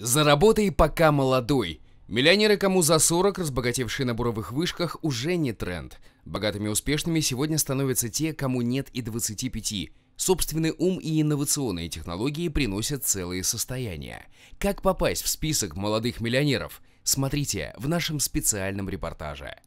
Заработай пока молодой. Миллионеры, кому за 40, разбогатевшие на буровых вышках, уже не тренд. Богатыми успешными сегодня становятся те, кому нет и 25. Собственный ум и инновационные технологии приносят целые состояния. Как попасть в список молодых миллионеров? Смотрите в нашем специальном репортаже.